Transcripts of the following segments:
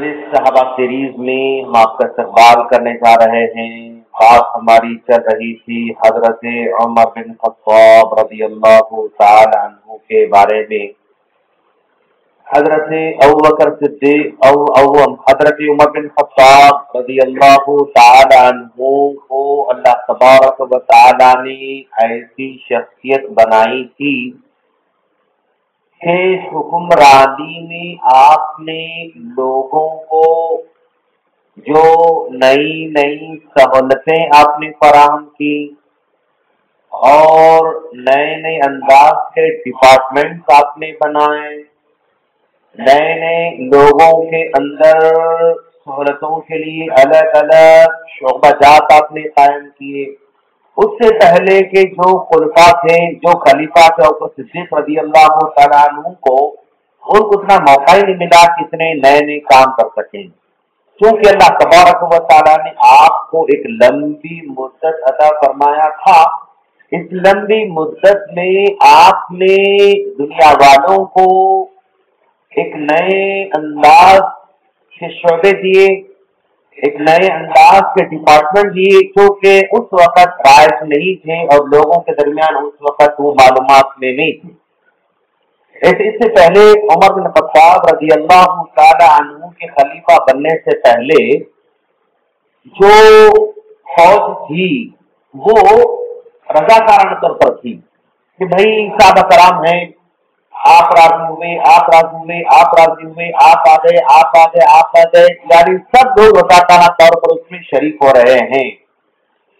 मजलिस साहबा सीरीज में हम आपका इस्तेमाल करने जा रहे हैं बात हमारी चल रही थी हजरत उमर बिन खत्ताब रजी अल्लाह के बारे में हजरत अबकर सिद्दीक हजरत उमर बिन खत्ताब रजी अल्लाह को अल्लाह तबारक ने ऐसी शख्सियत बनाई थी है हुक्मरानी में आपने लोगों को जो नई नई सहूलतें आपने फराहम की और नए नए अंदाज के डिपार्टमेंट्स आपने बनाए नए नए लोगों के अंदर सहूलतों के लिए अलग अलग शोबाजात आपने कायम किए उससे पहले के जो खुलफा थे जो खलीफा थे सिद्दीक रजी अल्लाह को और उतना मौका ही नहीं मिला कि इतने नए नए काम कर सकें क्योंकि अल्लाह तबारक ने आपको एक लंबी मुद्दत अदा फरमाया था इस लंबी मुद्दत में आपने दुनिया वालों को एक नए अंदाज के शोबे दिए एक नए अंदाज के डिपार्टमेंट लिए जो उस वक्त राइज तो नहीं थे और लोगों के दरमियान उस वक्त वो मालूम में नहीं थी इससे पहले उमर बिन खत्ताब रजी अल्लाह के खलीफा बनने से पहले जो फौज थी वो रजाकाराना तौर पर थी कि भाई साहब कराम है आप राजू में आप राजू में आप राजू में आप आ गए आप आ गए आप आ गए यानी सब लोग रसाताना तौर पर उसमें शरीक हो रहे हैं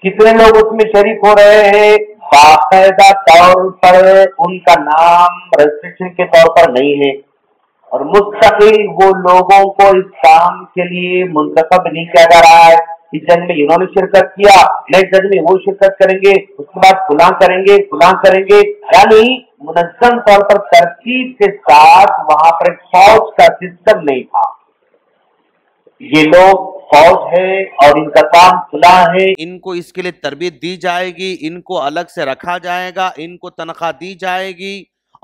कितने लोग उसमें शरीक हो रहे हैं बाकायदा तौर पर उनका नाम रजिस्ट्रेशन के तौर पर नहीं है और मुस्तकिल वो लोगों को इस काम के लिए मुंतब नहीं किया जा रहा है इस जन्म में इन्होंने शिरकत किया नेक्स्ट जन्म में वो शिरकत करेंगे उसके बाद फुला करेंगे फुला करेंगे यानी मुनजम तौर पर तरकीब के साथ वहां पर एक फौज का सिस्टम नहीं था ये लोग फौज है और इनका काम खुला है इनको इसके लिए तरबियत दी जाएगी इनको अलग से रखा जाएगा इनको तनख्वाह दी जाएगी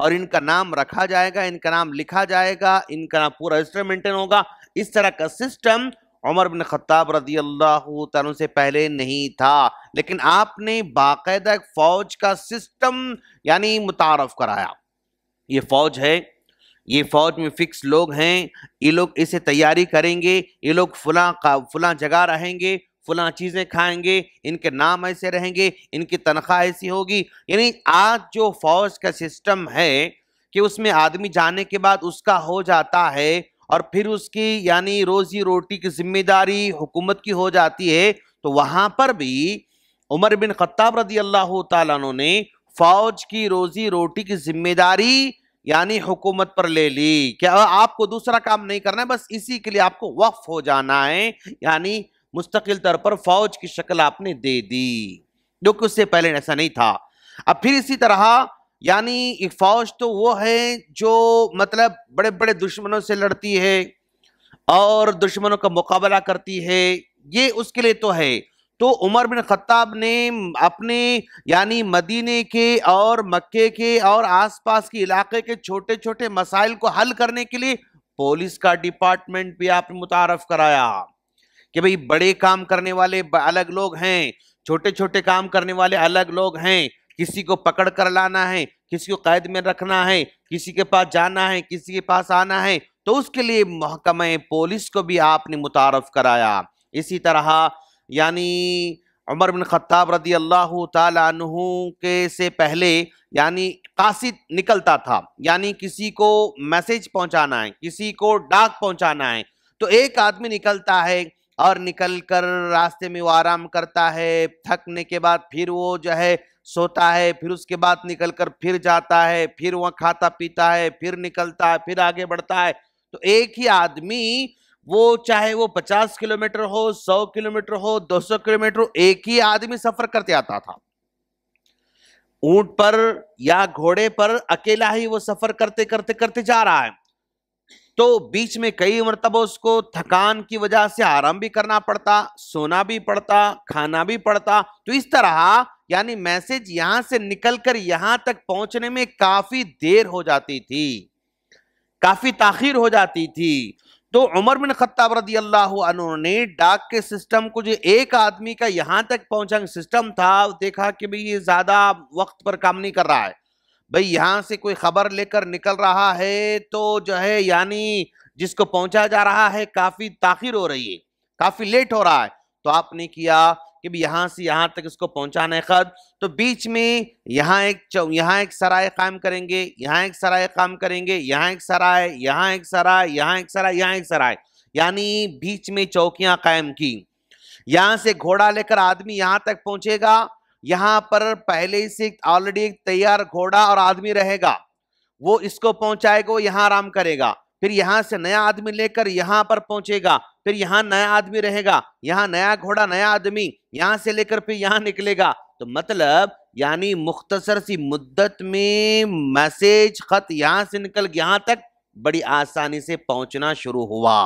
और इनका नाम रखा जाएगा इनका नाम लिखा जाएगा इनका नाम पूरा रजिस्टर मेंटेन होगा इस तरह का सिस्टम उमर बिन खत्ताब रजी अल्लाह तन से पहले नहीं था लेकिन आपने बाकायदा एक फ़ौज का सिस्टम यानी मुतारफ कराया ये फ़ौज है ये फ़ौज में फ़िक्स लोग हैं ये लोग इसे तैयारी करेंगे ये लोग फलां का फलां जगह रहेंगे फलां चीज़ें खाएंगे इनके नाम ऐसे रहेंगे इनकी तनख्वाह ऐसी होगी यानी आज जो फ़ौज का सिस्टम है कि उसमें आदमी जाने के बाद उसका हो जाता है और फिर उसकी यानी रोजी रोटी की जिम्मेदारी हुकूमत की हो जाती है तो वहाँ पर भी उमर बिन खत्ताब रदी अल्लाह तु ने फौज की रोजी रोटी की जिम्मेदारी यानी हुकूमत पर ले ली क्या आपको दूसरा काम नहीं करना है बस इसी के लिए आपको वक्फ हो जाना है यानी मुस्तकिल तौर पर फौज की शक्ल आपने दे दी जो कि उससे पहले ऐसा नहीं था अब फिर इसी तरह यानी फौज तो वो है जो मतलब बड़े बड़े दुश्मनों से लड़ती है और दुश्मनों का मुकाबला करती है ये उसके लिए तो है तो उमर बिन खत्ताब ने अपने यानी मदीने के और मक्के के और आसपास के इलाके के छोटे छोटे मसाइल को हल करने के लिए पुलिस का डिपार्टमेंट भी आपने मुतारफ कराया कि भाई बड़े काम करने वाले अलग लोग हैं छोटे छोटे काम करने वाले अलग लोग हैं किसी को पकड़ कर लाना है किसी को कैद में रखना है किसी के पास जाना है किसी के पास आना है तो उसके लिए महकमे पुलिस को भी आपने मुतारफ़ कराया इसी तरह यानी उमर बिन ख़त्ताब रदी अल्लाह तु के से पहले यानी कासिद निकलता था यानी किसी को मैसेज पहुंचाना है किसी को डाक पहुंचाना है तो एक आदमी निकलता है और निकल कर रास्ते में वो आराम करता है थकने के बाद फिर वो जो है सोता है फिर उसके बाद निकलकर फिर जाता है फिर वह खाता पीता है फिर निकलता है फिर आगे बढ़ता है तो एक ही आदमी वो चाहे वो 50 किलोमीटर हो 100 किलोमीटर हो 200 किलोमीटर हो एक ही आदमी सफर करते आता था ऊंट पर या घोड़े पर अकेला ही वो सफर करते करते करते जा रहा है तो बीच में कई मरतबा उसको थकान की वजह से आराम भी करना पड़ता सोना भी पड़ता खाना भी पड़ता तो इस तरह यानी मैसेज यहां से निकलकर यहां तक पहुंचने में काफी देर हो जाती थी काफी ताखिर हो जाती थी तो उमर बिन खत्ताब रदी अल्लाह ने डाक के सिस्टम को जो एक आदमी का यहां तक पहुंचा सिस्टम था देखा कि भाई ये ज़्यादा वक्त पर काम नहीं कर रहा है भाई यहां से कोई ख़बर लेकर निकल रहा है तो जो है यानी जिसको पहुंचा जा रहा है काफ़ी ताखिर हो रही है काफ़ी लेट हो रहा है तो आपने किया कि भी यहाँ से यहाँ तक इसको पहुँचाना है ख़त तो बीच में यहाँ एक यहाँ एक सराय कायम करेंगे यहाँ एक सराय काम करेंगे यहाँ एक सराय यहाँ एक सराय यहाँ एक सराय यहाँ एक सराय यानी बीच में चौकियाँ कायम की यहाँ से घोड़ा लेकर आदमी यहाँ तक पहुँचेगा यहाँ पर पहले से ऑलरेडी एक तैयार घोड़ा और आदमी रहेगा वो इसको पहुँचाएगा वो यहाँ आराम करेगा फिर यहां से नया आदमी लेकर यहां पर पहुंचेगा फिर यहां नया आदमी रहेगा यहाँ नया घोड़ा नया आदमी यहां से लेकर फिर यहां निकलेगा तो मतलब यानी मुख्तसर सी मुद्दत में मैसेज खत यहां से निकल यहां तक बड़ी आसानी से पहुंचना शुरू हुआ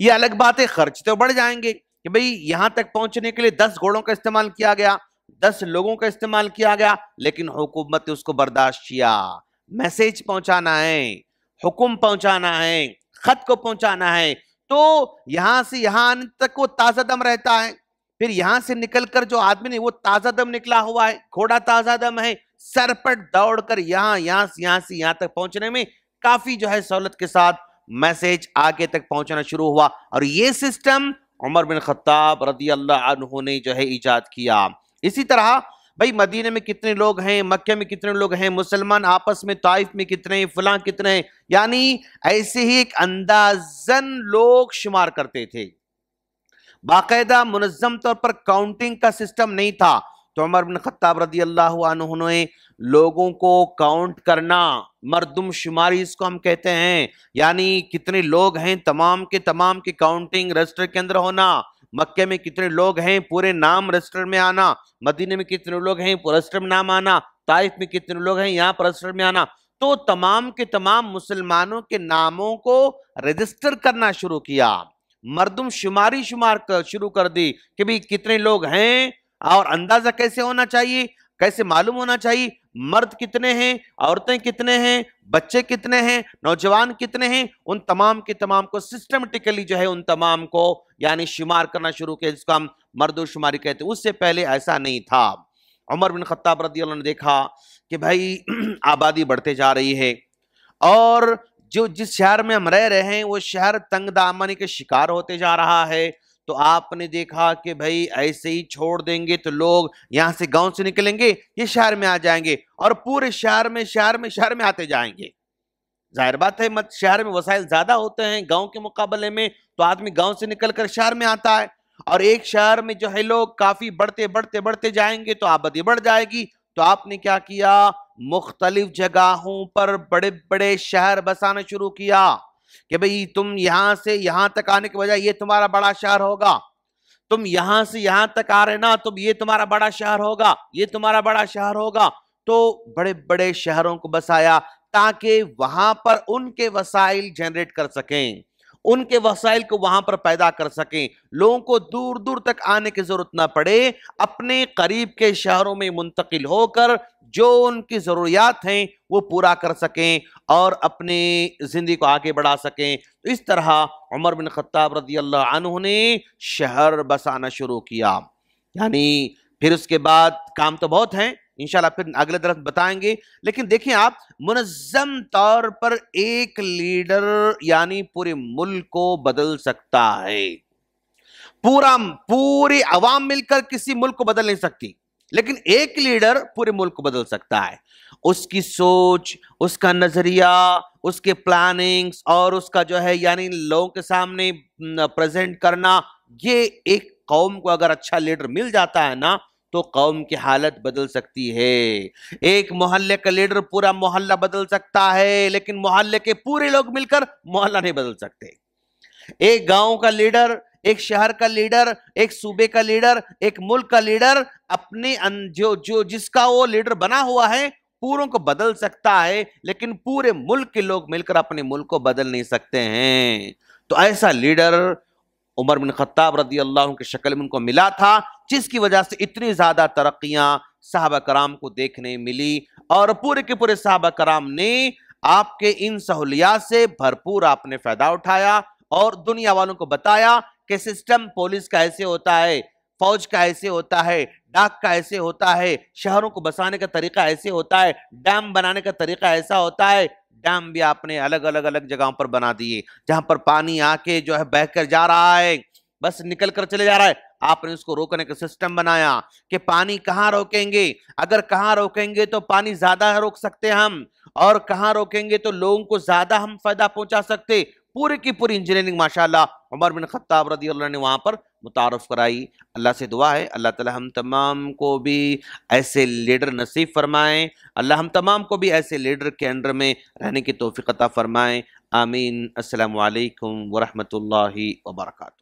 ये अलग बात है खर्च तो बढ़ जाएंगे कि भाई यहां तक पहुंचने के लिए दस घोड़ों का इस्तेमाल किया गया दस लोगों का इस्तेमाल किया गया लेकिन हुकूमत उसको बर्दाश्त किया मैसेज पहुंचाना है हुक्म पहुंचाना है खत को पहुंचाना है तो यहां से यहां आने तक वो ताजा दम रहता है फिर यहां से निकलकर जो आदमी ने वो ताजा दम निकला हुआ है घोड़ा ताजा दम है सरपट दौड़कर यहां यहां से यहां से यहां तक पहुंचने में काफी जो है सहूलत के साथ मैसेज आगे तक पहुंचना शुरू हुआ और ये सिस्टम उमर बिन खत्ताब रदी अल्लाह ने जो है ईजाद किया इसी तरह भाई मदीने में कितने लोग हैं मक्के में कितने लोग हैं मुसलमान आपस में ताइफ में कितने हैं फलां कितने हैं यानी ऐसे ही एक अंदाजन लोग शुमार करते थे बाकायदा मुनज़म तौर पर काउंटिंग का सिस्टम नहीं था तो उमर बिन खत्ताब रदी अल्लाह उन्होंने लोगों को काउंट करना मरदम शुमारी इसको हम कहते हैं यानी कितने लोग हैं तमाम के तमाम के काउंटिंग रजिस्टर के अंदर होना मक्के में कितने लोग हैं पूरे नाम रजिस्टर में आना मदीने में कितने लोग हैं रजिस्टर में नाम आना ताइफ में कितने लोग हैं यहाँ पर रजिस्टर में आना तो तमाम के तमाम मुसलमानों के नामों को रजिस्टर करना शुरू किया मर्दुम शुमारी शुमार कर शुरू कर दी कि भाई कितने लोग हैं और अंदाजा कैसे होना चाहिए कैसे मालूम होना चाहिए मर्द कितने हैं औरतें कितने हैं बच्चे कितने हैं नौजवान कितने हैं उन तमाम के तमाम को सिस्टमेटिकली जो है उन तमाम को यानी शुमार करना शुरू किया जिसको हम मर्दोशुमारी कहते उससे पहले ऐसा नहीं था उमर बिन खत्ताब रदी ने देखा कि भाई आबादी बढ़ते जा रही है और जो जिस शहर में हम रह रहे हैं वो शहर तंग दामनी के शिकार होते जा रहा है तो आपने देखा कि भाई ऐसे ही छोड़ देंगे तो लोग यहां से गांव से निकलेंगे ये शहर में आ जाएंगे और पूरे शहर में शहर में शहर में आते जाएंगे जाहिर बात है मत शहर में वसाइल ज़्यादा होते हैं गांव के मुकाबले में तो आदमी गांव से निकलकर शहर में आता है और एक शहर में जो है लोग काफ़ी बढ़ते बढ़ते बढ़ते जाएंगे तो आबादी बढ़ जाएगी तो आपने क्या किया मुख्तलिफ जगहों पर बड़े बड़े शहर बसाना शुरू किया कि भाई तुम यहां से यहां तक आने के बजाय ये तुम्हारा बड़ा शहर होगा तुम यहां से यहां तक आ रहे ना तुम तो ये तुम्हारा बड़ा शहर होगा ये तुम्हारा बड़ा शहर होगा तो बड़े बड़े शहरों को बसाया ताकि वहां पर उनके वसाइल जनरेट कर सकें उनके वसाइल को वहां पर पैदा कर सकें लोगों को दूर दूर तक आने की जरूरत ना पड़े अपने करीब के शहरों में मुंतकिल होकर जो उनकी ज़रूरियात हैं वो पूरा कर सकें और अपने ज़िंदगी को आगे बढ़ा सकें तो इस तरह उमर बिन खत्ताब रजी अल्लाह ने शहर बसाना शुरू किया यानी फिर उसके बाद काम तो बहुत हैं इंशाल्लाह फिर अगले तरफ बताएंगे लेकिन देखें आप मुनज़म तौर पर एक लीडर यानी पूरे मुल्क को बदल सकता है पूरा पूरी आवाम मिलकर किसी मुल्क को बदल नहीं सकती लेकिन एक लीडर पूरे मुल्क को बदल सकता है उसकी सोच उसका नजरिया उसके प्लानिंग्स और उसका जो है यानी लोगों के सामने प्रेजेंट करना ये एक कौम को अगर अच्छा लीडर मिल जाता है ना तो कौम की हालत बदल सकती है एक मोहल्ले का लीडर पूरा मोहल्ला बदल सकता है लेकिन मोहल्ले के पूरे लोग मिलकर मोहल्ला नहीं बदल सकते एक गांव का लीडर एक शहर का लीडर एक सूबे का लीडर एक मुल्क का लीडर अपने जो जो जिसका वो लीडर बना हुआ है पूरों को बदल सकता है लेकिन पूरे मुल्क के लोग मिलकर अपने मुल्क को बदल नहीं सकते हैं तो ऐसा लीडर उमर बिन खत्ताब रदी अल्लाह की शक्ल में उनको मिला था जिसकी वजह से इतनी ज़्यादा तरक्या साहबा कराम को देखने मिली और पूरे के पूरे साहबा कराम ने आपके इन सहूलियात से भरपूर आपने फ़ायदा उठाया और दुनिया वालों को बताया कि सिस्टम पुलिस का ऐसे होता है फौज का ऐसे होता है डाक का ऐसे होता है शहरों को बसाने का तरीका ऐसे होता है डैम बनाने का तरीका ऐसा होता है डैम भी आपने अलग अलग अलग जगहों पर बना दिए जहां पर पानी आके जो है बहकर जा रहा है बस निकल कर चले जा रहा है आपने उसको रोकने का सिस्टम बनाया कि पानी कहाँ रोकेंगे अगर कहाँ रोकेंगे तो पानी ज्यादा रोक सकते हम और कहाँ रोकेंगे तो लोगों को ज्यादा हम फायदा पहुंचा सकते पूरी की पूरी इंजीनियरिंग माशाल्लाह उमर बिन खत्ताब रदी अल्लाह ने वहाँ पर मुतारफ़ कराई अल्लाह से दुआ है अल्लाह ताला हम तमाम को भी ऐसे लीडर नसीब फरमाएं अल्लाह हम तमाम को भी ऐसे लीडर के अंडर में रहने की तोफ़ी अता फ़रमाएँ आमीन असलकम वरहमल वर्का